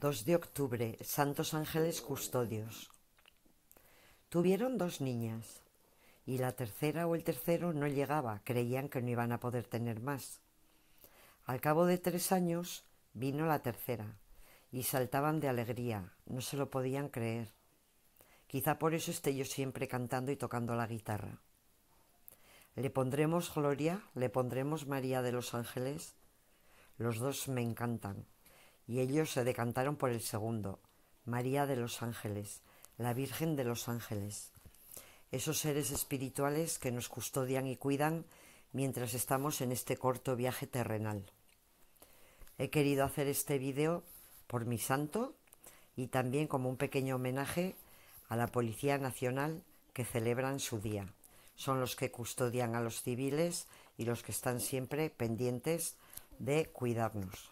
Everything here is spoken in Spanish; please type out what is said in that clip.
2 de octubre, Santos Ángeles Custodios. Tuvieron dos niñas y la tercera o el tercero no llegaba, creían que no iban a poder tener más. Al cabo de tres años vino la tercera y saltaban de alegría, no se lo podían creer. Quizá por eso esté yo siempre cantando y tocando la guitarra. Le pondremos Gloria, le pondremos María de los Ángeles. Los dos me encantan y ellos se decantaron por el segundo, María de los Ángeles, la Virgen de los Ángeles. Esos seres espirituales que nos custodian y cuidan mientras estamos en este corto viaje terrenal. He querido hacer este video por mi santo y también como un pequeño homenaje a la Policía Nacional que celebran su día. Son los que custodian a los civiles y los que están siempre pendientes de cuidarnos.